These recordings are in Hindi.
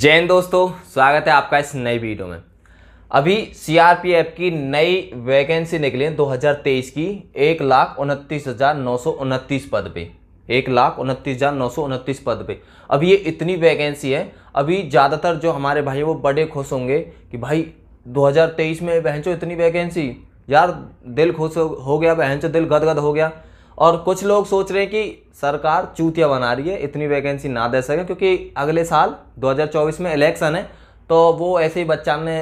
जैन दोस्तों स्वागत है आपका इस नई वीडियो में अभी सीआरपीएफ की नई वैकेंसी निकली है 2023 की एक लाख उनतीस हज़ार नौ सौ उनतीस पद पे एक लाख उनतीस हज़ार नौ सौ उनतीस पद पे अभी ये इतनी वैकेंसी है अभी ज़्यादातर जो हमारे भाई वो बड़े खुश होंगे कि भाई 2023 में चो इतनी वैकेंसी यार दिल खुश हो गया चो दिल गदगद हो गया और कुछ लोग सोच रहे हैं कि सरकार चूतिया बना रही है इतनी वैकेंसी ना दे सके क्योंकि अगले साल 2024 में इलेक्शन है तो वो ऐसे ही बच्चा ने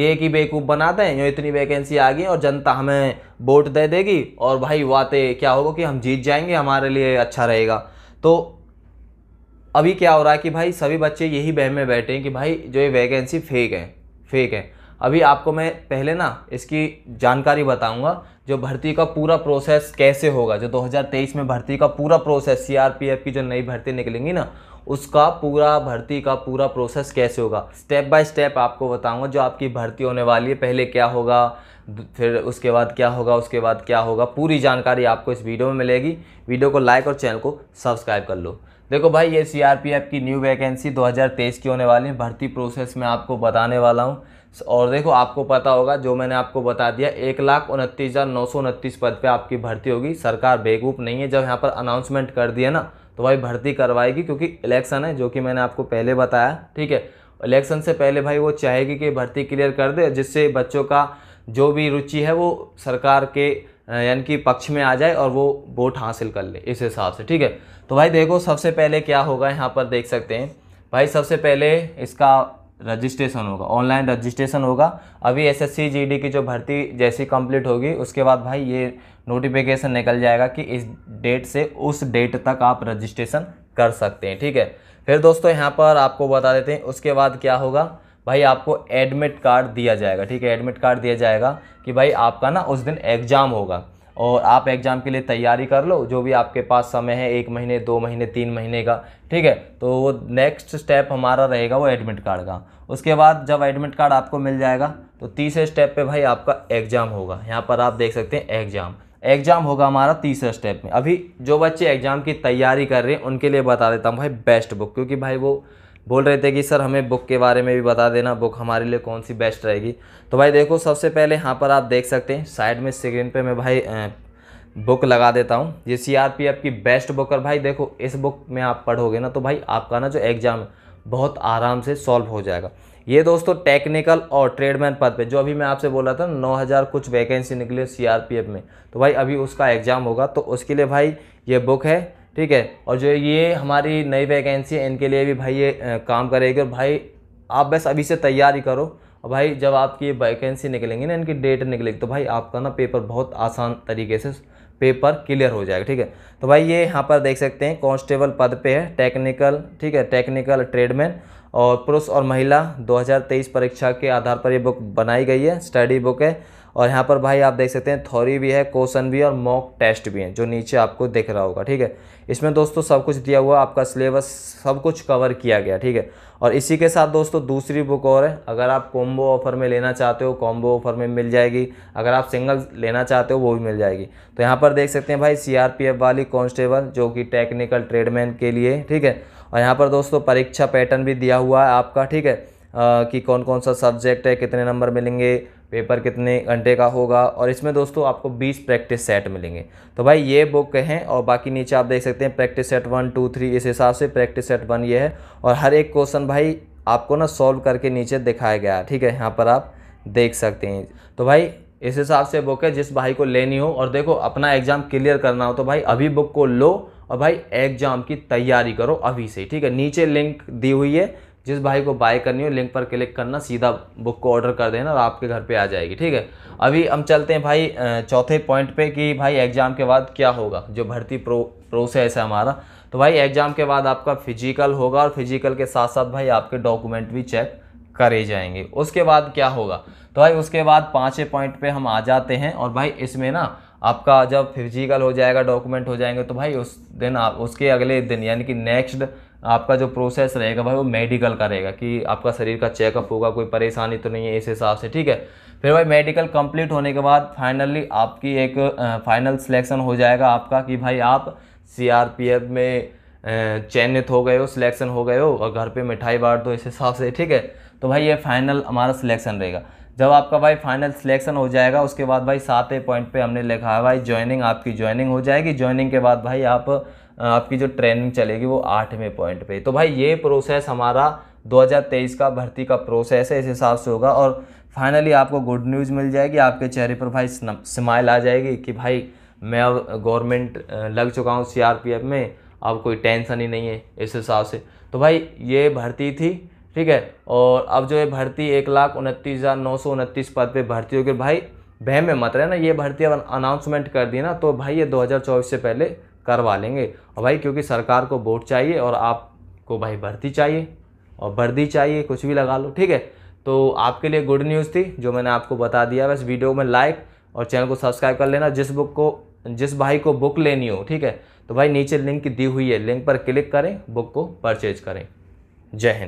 ये कि बेवकूफ़ बना दें जो इतनी वैकेंसी आ गई और जनता हमें वोट दे देगी और भाई वाते क्या होगा कि हम जीत जाएंगे हमारे लिए अच्छा रहेगा तो अभी क्या हो रहा है कि भाई सभी बच्चे यही बह में बैठे हैं कि भाई जो ये वैकेंसी फेक है फेक है अभी आपको मैं पहले ना इसकी जानकारी बताऊंगा जो भर्ती का पूरा प्रोसेस कैसे होगा जो 2023 में भर्ती का पूरा प्रोसेस सीआरपीएफ की जो नई भर्ती निकलेंगी ना उसका पूरा भर्ती का पूरा प्रोसेस कैसे होगा स्टेप बाय स्टेप आपको बताऊंगा जो आपकी भर्ती होने वाली है पहले क्या होगा फिर उसके बाद क्या होगा उसके बाद क्या होगा पूरी जानकारी आपको इस वीडियो में मिलेगी वीडियो को लाइक और चैनल को सब्सक्राइब कर लो देखो भाई ये सी की न्यू वैकेंसी 2023 की होने वाली है भर्ती प्रोसेस में आपको बताने वाला हूँ और देखो आपको पता होगा जो मैंने आपको बता दिया एक लाख उनतीस हज़ार नौ सौ उनतीस पद पे आपकी भर्ती होगी सरकार बेवकूफ़ नहीं है जब यहाँ पर अनाउंसमेंट कर दिया ना तो भाई भर्ती करवाएगी क्योंकि इलेक्शन है जो कि मैंने आपको पहले बताया ठीक है इलेक्शन से पहले भाई वो चाहेगी कि भर्ती क्लियर कर दे जिससे बच्चों का जो भी रुचि है वो सरकार के यानी कि पक्ष में आ जाए और वो वोट हासिल कर ले इस हिसाब से ठीक है तो भाई देखो सबसे पहले क्या होगा यहाँ पर देख सकते हैं भाई सबसे पहले इसका रजिस्ट्रेशन होगा ऑनलाइन रजिस्ट्रेशन होगा अभी एसएससी जीडी की जो भर्ती जैसी कंप्लीट होगी उसके बाद भाई ये नोटिफिकेशन निकल जाएगा कि इस डेट से उस डेट तक आप रजिस्ट्रेशन कर सकते हैं ठीक है फिर दोस्तों यहाँ पर आपको बता देते हैं उसके बाद क्या होगा भाई आपको एडमिट कार्ड दिया जाएगा ठीक है एडमिट कार्ड दिया जाएगा कि भाई आपका ना उस दिन एग्ज़ाम होगा और आप एग्ज़ाम के लिए तैयारी कर लो जो भी आपके पास समय है एक महीने दो महीने तीन महीने का ठीक है तो वो नेक्स्ट स्टेप हमारा रहेगा वो एडमिट कार्ड का उसके बाद जब एडमिट कार्ड आपको मिल जाएगा तो तीसरे स्टेप पे भाई आपका एग्ज़ाम होगा यहाँ पर आप देख सकते हैं एग्ज़ाम एग्ज़ाम होगा हमारा तीसरे स्टेप में अभी जो बच्चे एग्ज़ाम की तैयारी कर रहे हैं उनके लिए बता देता हूँ भाई बेस्ट बुक क्योंकि भाई वो बोल रहे थे कि सर हमें बुक के बारे में भी बता देना बुक हमारे लिए कौन सी बेस्ट रहेगी तो भाई देखो सबसे पहले यहाँ पर आप देख सकते हैं साइड में स्क्रीन पे मैं भाई बुक लगा देता हूँ ये सी की बेस्ट बुक और भाई देखो इस बुक में आप पढ़ोगे ना तो भाई आपका ना जो एग्ज़ाम है बहुत आराम से सॉल्व हो जाएगा ये दोस्तों टेक्निकल और ट्रेडमैन पद पे जो अभी मैं आपसे बोला था नौ हज़ार कुछ वैकेंसी निकले सीआरपीएफ में तो भाई अभी उसका एग्ज़ाम होगा तो उसके लिए भाई ये बुक है ठीक है और जो ये हमारी नई वैकेंसी है इनके लिए भी भाई ये काम करेगी और भाई आप बस अभी से तैयारी करो और भाई जब आपकी ये वैकेंसी निकलेंगी ना इनकी डेट निकलेगी तो भाई आपका ना पेपर बहुत आसान तरीके से पेपर क्लियर हो जाएगा ठीक है तो भाई ये यहाँ पर देख सकते हैं कांस्टेबल पद पे है टेक्निकल ठीक है टेक्निकल ट्रेडमैन और पुरुष और महिला 2023 परीक्षा के आधार पर ये बुक बनाई गई है स्टडी बुक है और यहाँ पर भाई आप देख सकते हैं थोरी भी है क्वेश्चन भी और मॉक टेस्ट भी हैं जो नीचे आपको दिख रहा होगा ठीक है इसमें दोस्तों सब कुछ दिया हुआ आपका सिलेबस सब कुछ कवर किया गया ठीक है और इसी के साथ दोस्तों दूसरी बुक और है अगर आप कॉम्बो ऑफर में लेना चाहते हो कॉम्बो ऑफर में मिल जाएगी अगर आप सिंगल लेना चाहते हो वो भी मिल जाएगी तो यहाँ पर देख सकते हैं भाई सी वाली कॉन्स्टेबल जो कि टेक्निकल ट्रेडमैन के लिए ठीक है और यहाँ पर दोस्तों परीक्षा पैटर्न भी दिया हुआ है आपका ठीक है आ, कि कौन कौन सा सब्जेक्ट है कितने नंबर मिलेंगे पेपर कितने घंटे का होगा और इसमें दोस्तों आपको 20 प्रैक्टिस सेट मिलेंगे तो भाई ये बुक हैं और बाकी नीचे आप देख सकते हैं practice set one two three इस हिसाब से प्रैक्टिस सेट वन ये है और हर एक क्वेश्चन भाई आपको ना सॉल्व करके नीचे दिखाया गया ठीक है यहाँ पर आप देख सकते हैं तो भाई इस हिसाब से बुक है जिस भाई को लेनी हो और देखो अपना एग्ज़ाम क्लियर करना हो तो भाई अभी बुक को लो और भाई एग्ज़ाम की तैयारी करो अभी से ठीक है नीचे लिंक दी हुई है जिस भाई को बाय करनी हो लिंक पर क्लिक करना सीधा बुक को ऑर्डर कर देना और आपके घर पे आ जाएगी ठीक है अभी हम चलते हैं भाई चौथे पॉइंट पे कि भाई एग्ज़ाम के बाद क्या होगा जो भर्ती प्रो प्रोसेस है हमारा तो भाई एग्ज़ाम के बाद आपका फिजिकल होगा और फिजिकल के साथ साथ भाई आपके डॉक्यूमेंट भी चेक करे जाएंगे उसके बाद क्या होगा तो भाई उसके बाद पाँचवें पॉइंट पर हम आ जाते हैं और भाई इसमें ना आपका जब फिजिकल हो जाएगा डॉक्यूमेंट हो जाएंगे तो भाई उस दिन आप उसके अगले दिन यानी कि नेक्स्ट आपका जो प्रोसेस रहेगा भाई वो मेडिकल का रहेगा कि आपका शरीर का चेकअप होगा कोई परेशानी तो नहीं है इस हिसाब से ठीक है फिर भाई मेडिकल कंप्लीट होने के बाद फाइनली आपकी एक फाइनल सिलेक्शन हो जाएगा आपका कि भाई आप सीआरपीएफ में चयनित हो गए हो सिलेक्शन हो गए हो और घर पे मिठाई बांट दो इस हिसाब से ठीक है तो भाई ये फाइनल हमारा सिलेक्शन रहेगा जब आपका भाई फाइनल सिलेक्शन हो जाएगा उसके बाद भाई सातवें पॉइंट पे हमने लिखा है भाई ज्वाइनिंग आपकी ज्वाइनिंग हो जाएगी ज्वाइनिंग के बाद भाई आप आपकी जो ट्रेनिंग चलेगी वो आठवें पॉइंट पे तो भाई ये प्रोसेस हमारा 2023 का भर्ती का प्रोसेस है इस हिसाब से होगा और फाइनली आपको गुड न्यूज़ मिल जाएगी आपके चेहरे पर भाई स्माइल आ जाएगी कि भाई मैं अब गवर्नमेंट लग चुका हूँ सी में अब कोई टेंशन ही नहीं है इस हिसाब से तो भाई ये भर्ती थी ठीक है और अब जो ये भर्ती एक लाख उनतीस हज़ार नौ सौ उनतीस पद पर भर्ती होगी भाई बह में मत रहे ना ये भर्ती अब अनाउंसमेंट कर दी ना तो भाई ये 2024 से पहले करवा लेंगे और भाई क्योंकि सरकार को वोट चाहिए और आपको भाई भर्ती चाहिए और वर्दी चाहिए कुछ भी लगा लो ठीक है तो आपके लिए गुड न्यूज़ थी जो मैंने आपको बता दिया बस वीडियो में लाइक और चैनल को सब्सक्राइब कर लेना जिस बुक को जिस भाई को बुक लेनी हो ठीक है तो भाई नीचे लिंक दी हुई है लिंक पर क्लिक करें बुक को परचेज करें जय हिंद